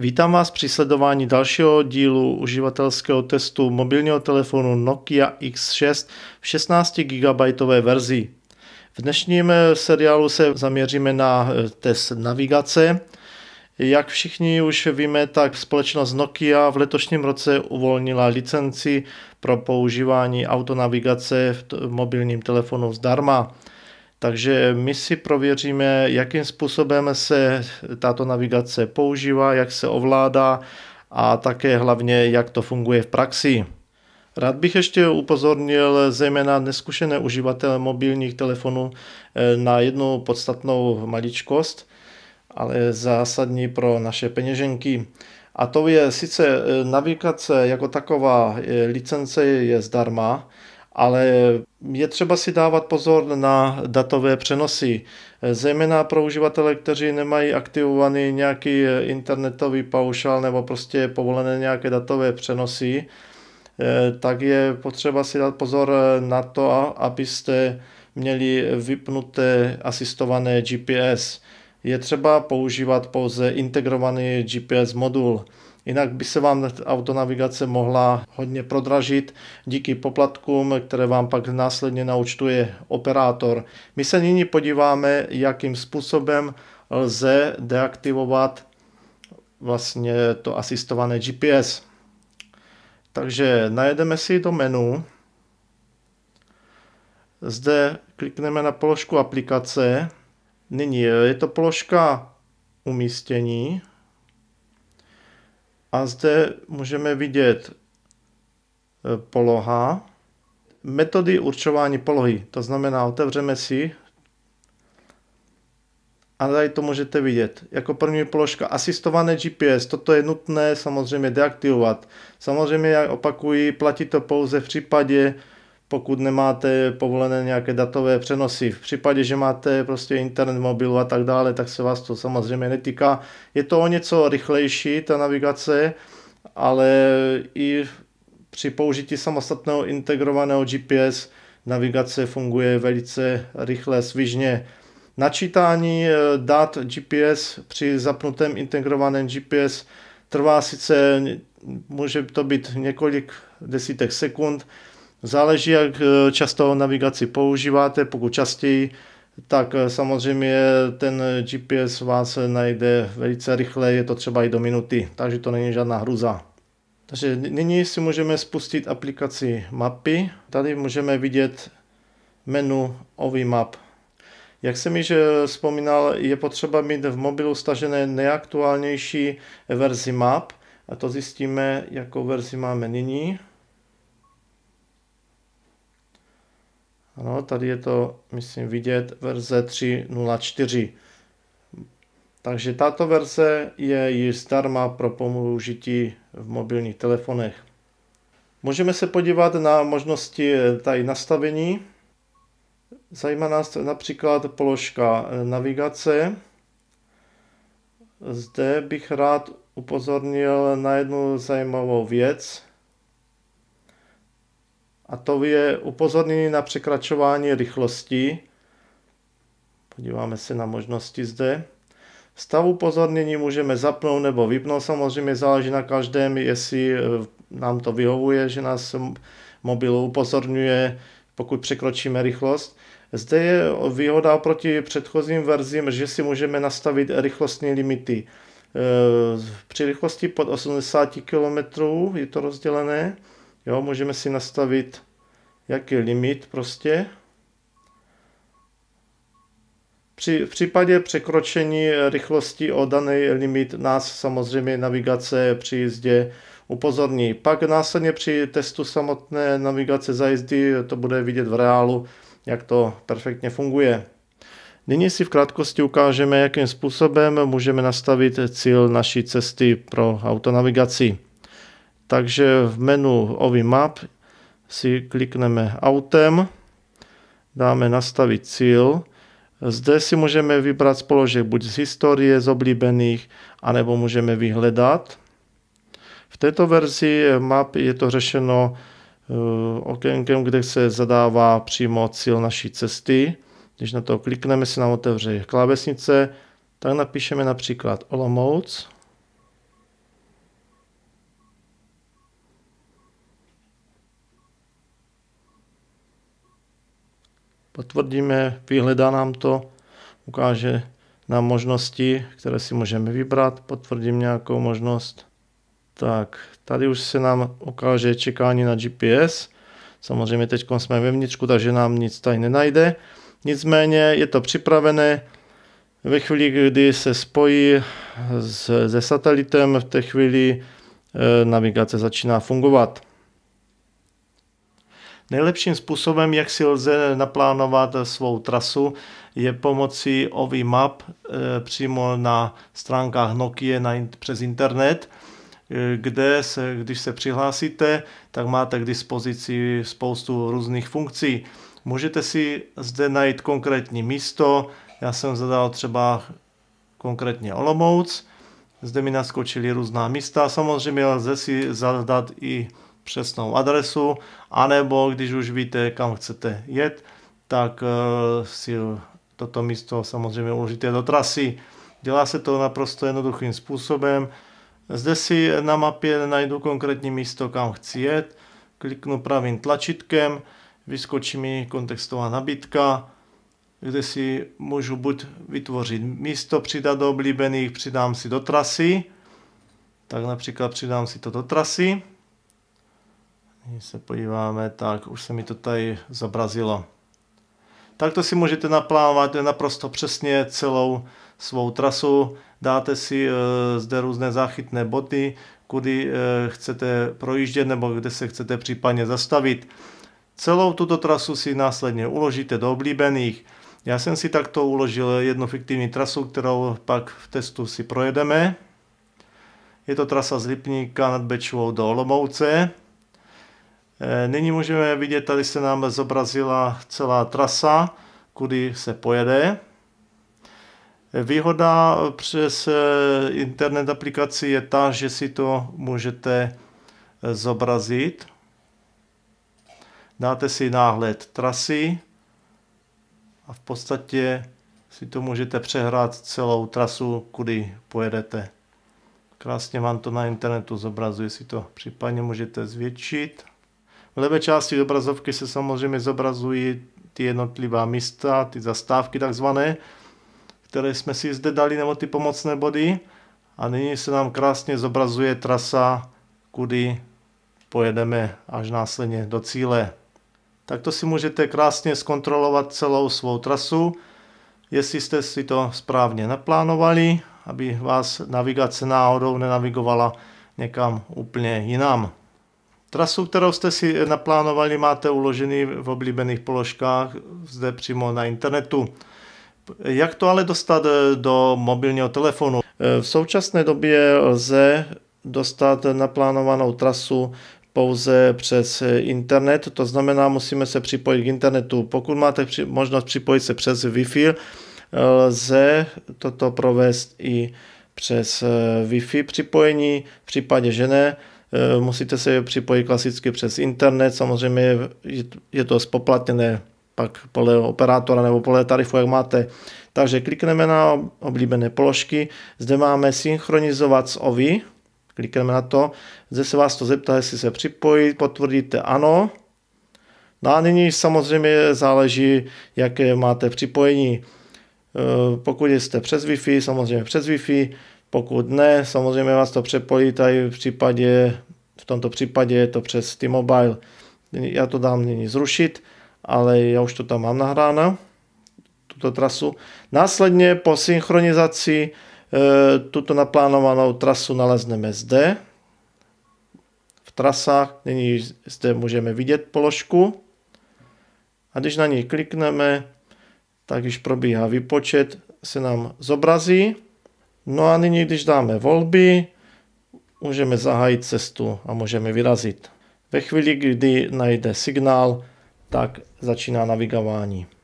Vítám vás při sledování dalšího dílu uživatelského testu mobilního telefonu Nokia X6 v 16 GB verzi. V dnešním seriálu se zaměříme na eh, test navigace. Jak všichni už víme, tak společnost Nokia v letošním roce uvolnila licenci pro používání autonavigace v mobilním telefonu zdarma. Takže my si prověříme, jakým způsobem se tato navigace používá, jak se ovládá a také hlavně, jak to funguje v praxi. Rád bych ještě upozornil zejména neskušené uživatele mobilních telefonů eh, na jednu podstatnou maličkost, ale zásadní pro naše peněženky. A to je sice eh, navigace jako taková, eh, licence je zdarma, ale je třeba si dávat pozor na datové přenosy, zejména pro uživatele, kteří nemají aktivovaný nějaký internetový paušál nebo prostě povolené nějaké datové přenosy, eh, tak je potřeba si dát pozor na to, abyste měli vypnuté asistované GPS. Je třeba používat pouze integrovaný GPS modul. Jinak by se vám autonavigace mohla hodně prodražit díky poplatkům, které vám pak následně naučtuje operátor. My se nyní podíváme, jakým způsobem lze deaktivovat vlastně to asistované GPS. Takže najedeme si do menu. Zde klikneme na položku aplikace. Nyní je to položka umístění. A zde můžeme vidět e, poloha, metody určování polohy. To znamená, otevřeme si a tady to můžete vidět. Jako první položka asistované GPS, toto je nutné samozřejmě deaktivovat. Samozřejmě, jak opakuji, platí to pouze v případě pokud nemáte povolené nějaké datové přenosy. V případě, že máte prostě internet, mobil a tak dále, tak se vás to samozřejmě netýká. Je to o něco rychlejší, ta navigace, ale i při použití samostatného integrovaného GPS navigace funguje velice rychle, svižně. Načítání eh, dat GPS při zapnutém integrovaném GPS trvá sice, může to být několik desítek sekund, Záleží, jak eh, často navigaci používáte, pokud častěji, tak eh, samozřejmě ten GPS vás najde velice rychle, je to třeba i do minuty, takže to není žádná hruza. Takže nyní si můžeme spustit aplikaci mapy. Tady můžeme vidět menu OVI map. Jak jsem již eh, vzpomínal, je potřeba mít v mobilu stažené nejaktuálnější verzi map a to zjistíme, jakou verzi máme nyní. Ano, tady je to, myslím, vidět verze 3.04. Takže tato verze je již zdarma pro použití v mobilních telefonech. Můžeme se podívat na možnosti eh, tady nastavení. Zajímá nás například položka eh, navigace. Zde bych rád upozornil na jednu zajímavou věc a to je upozornění na překračování rychlosti. Podíváme se na možnosti zde. Stav upozornění můžeme zapnout nebo vypnout, samozřejmě záleží na každém, jestli e, nám to vyhovuje, že nás mobil upozorňuje, pokud překročíme rychlost. Zde je výhoda oproti předchozím verzím, že si můžeme nastavit rychlostní limity. E, při rychlosti pod 80 km je to rozdělené Jo, můžeme si nastavit, jaký limit prostě. Při, v případě překročení rychlosti o daný limit nás samozřejmě navigace při jízdě upozorní. Pak následně při testu samotné navigace za jízdy to bude vidět v reálu, jak to perfektně funguje. Nyní si v krátkosti ukážeme, jakým způsobem můžeme nastavit cíl naší cesty pro autonavigaci. Takže v menu Ovi Map si klikneme autem, dáme nastavit cíl. Zde si můžeme vybrat spoložek buď z historie, z oblíbených, anebo můžeme vyhledat. V této verzi map je to řešeno eh, okénkem, kde se zadává přímo cíl naší cesty. Když na to klikneme, se nám otevře klávesnice, tak napíšeme například Olomouc. potvrdíme, vyhledá nám to, ukáže nám možnosti, které si můžeme vybrat, potvrdím nějakou možnost. Tak, tady už se nám ukáže čekání na GPS. Samozřejmě teď jsme ve vnitřku, takže nám nic tady nenajde. Nicméně je to připravené. Ve chvíli, kdy se spojí s, se satelitem, v té chvíli eh, navigace začíná fungovat. Nejlepším způsobem, jak si lze naplánovat svou trasu, je pomocí OVI Map eh, přímo na stránkách Nokia na, přes internet, eh, kde se, když se přihlásíte, tak máte k dispozici spoustu různých funkcí. Můžete si zde najít konkrétní místo, já jsem zadal třeba konkrétně Olomouc, zde mi naskočily různá místa, samozřejmě lze si zadat i přesnou adresu, anebo když už víte, kam chcete jet, tak eh, si toto místo samozřejmě uložíte do trasy. Dělá se to naprosto jednoduchým způsobem. Zde si na mapě najdu konkrétní místo, kam chci jet, kliknu pravým tlačítkem, vyskočí mi kontextová nabídka, kde si můžu buď vytvořit místo, přidat do oblíbených, přidám si do trasy, tak například přidám si to do trasy, když se podíváme, tak už se mi to tady zobrazilo. to si můžete naplánovat naprosto přesně celou svou trasu. Dáte si eh, zde různé záchytné boty, kudy eh, chcete projíždět nebo kde se chcete případně zastavit. Celou tuto trasu si následně uložíte do oblíbených. Já jsem si takto uložil jednu fiktivní trasu, kterou pak v testu si projedeme. Je to trasa z Lipníka nad Bečvou do Olomouce. Eh, nyní můžeme vidět, tady se nám zobrazila celá trasa, kudy se pojede. Eh, výhoda přes eh, internet aplikaci je ta, že si to můžete zobrazit. Dáte si náhled trasy a v podstatě si to můžete přehrát celou trasu, kudy pojedete. Krásně vám to na internetu zobrazuje, si to případně můžete zvětšit. V levé části obrazovky se samozřejmě zobrazují ty jednotlivá místa, ty zastávky takzvané, které jsme si zde dali, nebo ty pomocné body. A nyní se nám krásně zobrazuje trasa, kudy pojedeme až následně do cíle. Takto si můžete krásně zkontrolovat celou svou trasu, jestli jste si to správně naplánovali, aby vás navigace náhodou nenavigovala někam úplně jinam. Trasu, kterou jste si naplánovali, máte uložený v oblíbených položkách zde přímo na internetu. Jak to ale dostat eh, do mobilního telefonu? Eh, v současné době lze dostat naplánovanou trasu pouze přes eh, internet, to znamená, musíme se připojit k internetu. Pokud máte možnost připojit se přes Wi-Fi, lze toto provést i přes Wi-Fi připojení, v případě, že ne, Eh, musíte se připojit klasicky přes internet, samozřejmě je to spoplatněné pak podle operátora nebo podle tarifu, jak máte. Takže klikneme na oblíbené položky, zde máme synchronizovat s OVI, klikneme na to, zde se vás to zeptá, jestli se připojit, potvrdíte ano, No a nyní samozřejmě záleží, jaké máte připojení. Eh, pokud jste přes Wi-Fi, samozřejmě přes Wi-Fi, pokud ne, samozřejmě vás to přepojí tady v případě, v tomto případě je to přes T-Mobile. Já to dám nyní zrušit, ale já už to tam mám nahráno, tuto trasu. Následně po synchronizaci e, tuto naplánovanou trasu nalezneme zde. V trasách, nyní zde můžeme vidět položku. A když na ní klikneme, tak již probíhá výpočet, se nám zobrazí. No a nyní, když dáme volby, můžeme zahájit cestu a můžeme vyrazit. Ve chvíli, kdy najde signál, tak začíná navigování.